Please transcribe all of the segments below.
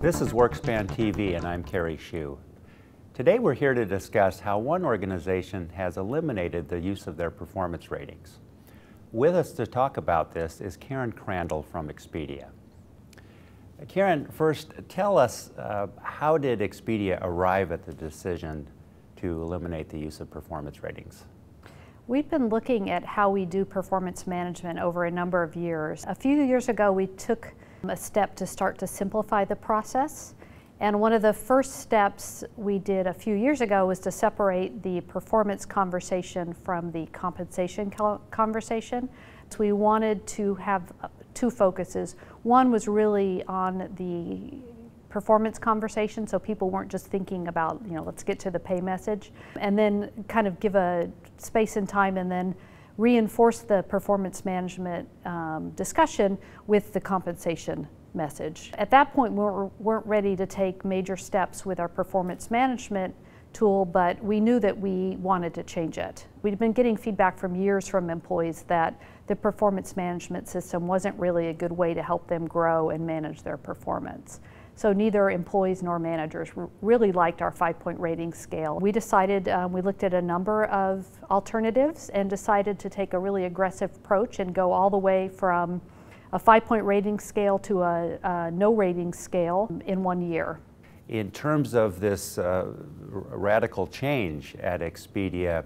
This is WorkSpan TV, and I'm Carrie Hsu. Today we're here to discuss how one organization has eliminated the use of their performance ratings. With us to talk about this is Karen Crandall from Expedia. Karen, first tell us uh, how did Expedia arrive at the decision to eliminate the use of performance ratings? We've been looking at how we do performance management over a number of years. A few years ago, we took a step to start to simplify the process. And one of the first steps we did a few years ago was to separate the performance conversation from the compensation conversation. So we wanted to have two focuses. One was really on the performance conversation so people weren't just thinking about, you know, let's get to the pay message. And then kind of give a space and time and then reinforce the performance management um, discussion with the compensation message. At that point, we weren't ready to take major steps with our performance management tool, but we knew that we wanted to change it. We'd been getting feedback from years from employees that the performance management system wasn't really a good way to help them grow and manage their performance. So neither employees nor managers really liked our five point rating scale. We decided, um, we looked at a number of alternatives and decided to take a really aggressive approach and go all the way from a five point rating scale to a, a no rating scale in one year. In terms of this uh, radical change at Expedia,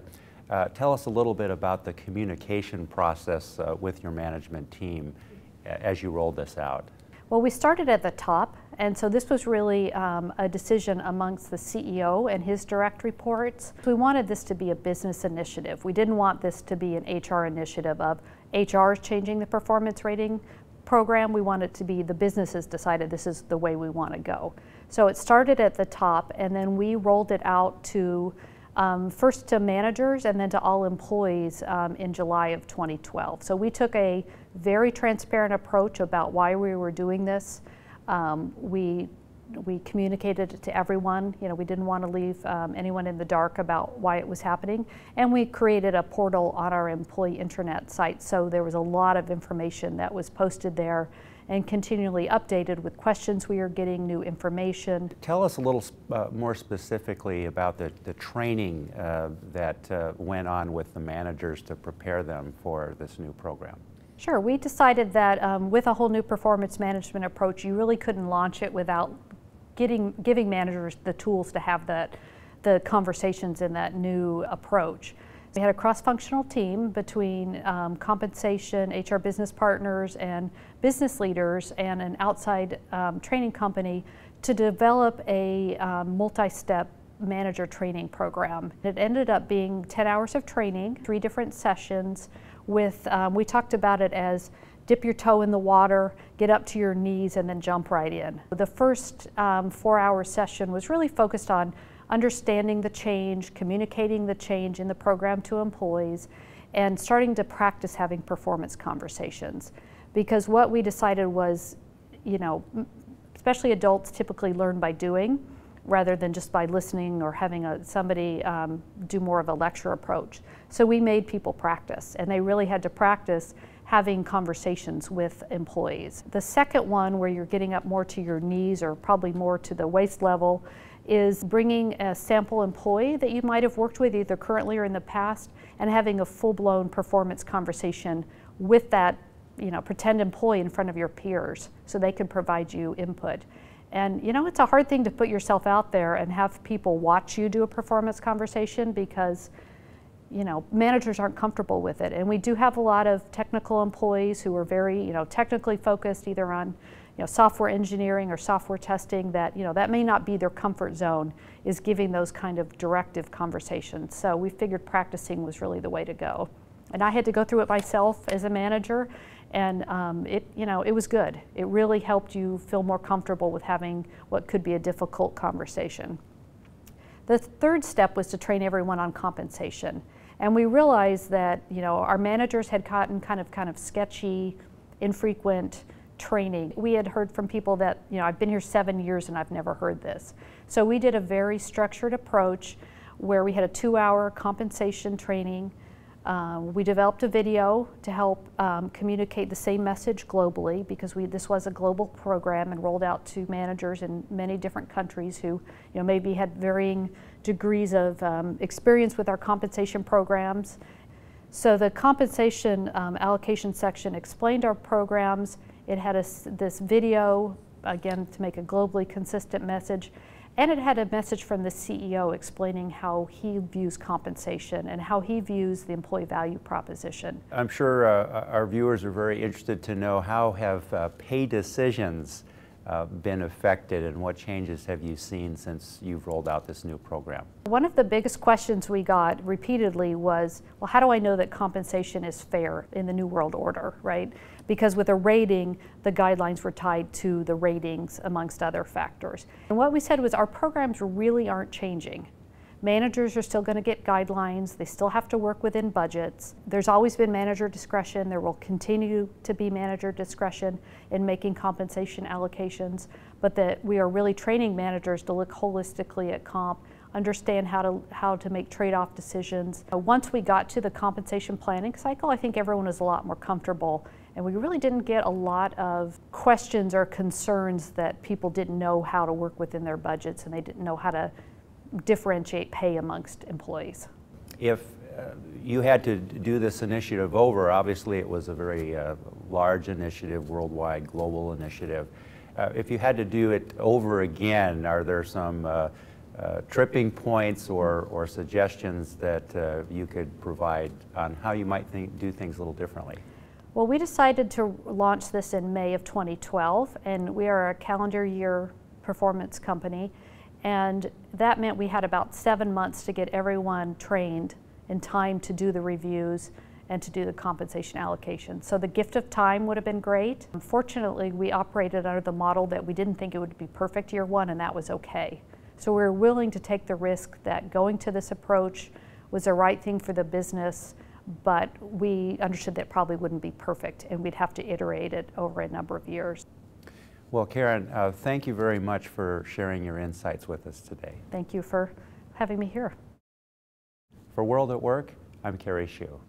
uh, tell us a little bit about the communication process uh, with your management team as you rolled this out. Well, we started at the top and so this was really um, a decision amongst the CEO and his direct reports. We wanted this to be a business initiative. We didn't want this to be an HR initiative of HR is changing the performance rating program. We want it to be the businesses decided this is the way we want to go. So it started at the top, and then we rolled it out to um, first to managers and then to all employees um, in July of 2012. So we took a very transparent approach about why we were doing this um, we we communicated to everyone. You know, we didn't want to leave um, anyone in the dark about why it was happening, and we created a portal on our employee intranet site. So there was a lot of information that was posted there, and continually updated with questions we are getting, new information. Tell us a little uh, more specifically about the the training uh, that uh, went on with the managers to prepare them for this new program. Sure. We decided that um, with a whole new performance management approach, you really couldn't launch it without getting giving managers the tools to have that the conversations in that new approach. We had a cross-functional team between um, compensation, HR business partners, and business leaders, and an outside um, training company to develop a um, multi-step manager training program. It ended up being 10 hours of training, three different sessions, with, um, we talked about it as dip your toe in the water, get up to your knees, and then jump right in. The first um, four hour session was really focused on understanding the change, communicating the change in the program to employees, and starting to practice having performance conversations. Because what we decided was, you know, especially adults typically learn by doing rather than just by listening or having a, somebody um, do more of a lecture approach. So we made people practice, and they really had to practice having conversations with employees. The second one, where you're getting up more to your knees or probably more to the waist level, is bringing a sample employee that you might have worked with either currently or in the past and having a full-blown performance conversation with that you know, pretend employee in front of your peers so they can provide you input. And you know, it's a hard thing to put yourself out there and have people watch you do a performance conversation because you know, managers aren't comfortable with it. And we do have a lot of technical employees who are very, you know, technically focused either on, you know, software engineering or software testing that, you know, that may not be their comfort zone is giving those kind of directive conversations. So we figured practicing was really the way to go. And I had to go through it myself as a manager and um, it you know it was good. It really helped you feel more comfortable with having what could be a difficult conversation. The third step was to train everyone on compensation, and we realized that you know our managers had gotten kind of kind of sketchy, infrequent training. We had heard from people that you know I've been here seven years and I've never heard this. So we did a very structured approach where we had a two-hour compensation training um, we developed a video to help um, communicate the same message globally because we, this was a global program and rolled out to managers in many different countries who you know, maybe had varying degrees of um, experience with our compensation programs. So the compensation um, allocation section explained our programs. It had a, this video, again, to make a globally consistent message. And it had a message from the CEO explaining how he views compensation and how he views the employee value proposition. I'm sure uh, our viewers are very interested to know how have uh, pay decisions uh, been affected and what changes have you seen since you've rolled out this new program? One of the biggest questions we got repeatedly was, well, how do I know that compensation is fair in the New World Order, right? Because with a rating, the guidelines were tied to the ratings amongst other factors. And what we said was our programs really aren't changing. Managers are still going to get guidelines. They still have to work within budgets. There's always been manager discretion. There will continue to be manager discretion in making compensation allocations, but that we are really training managers to look holistically at comp, understand how to, how to make trade-off decisions. Uh, once we got to the compensation planning cycle, I think everyone was a lot more comfortable and we really didn't get a lot of questions or concerns that people didn't know how to work within their budgets and they didn't know how to differentiate pay amongst employees. If uh, you had to do this initiative over, obviously it was a very uh, large initiative, worldwide, global initiative. Uh, if you had to do it over again, are there some uh, uh, tripping points or, or suggestions that you could provide on how you might think, do things a little differently? Well, we decided to launch this in May of 2012, and we are a calendar year performance company. And that meant we had about seven months to get everyone trained in time to do the reviews and to do the compensation allocation. So the gift of time would have been great. Unfortunately, we operated under the model that we didn't think it would be perfect year one, and that was okay. So we were willing to take the risk that going to this approach was the right thing for the business, but we understood that probably wouldn't be perfect, and we'd have to iterate it over a number of years. Well, Karen, uh, thank you very much for sharing your insights with us today. Thank you for having me here. For World at Work, I'm Carrie Shue.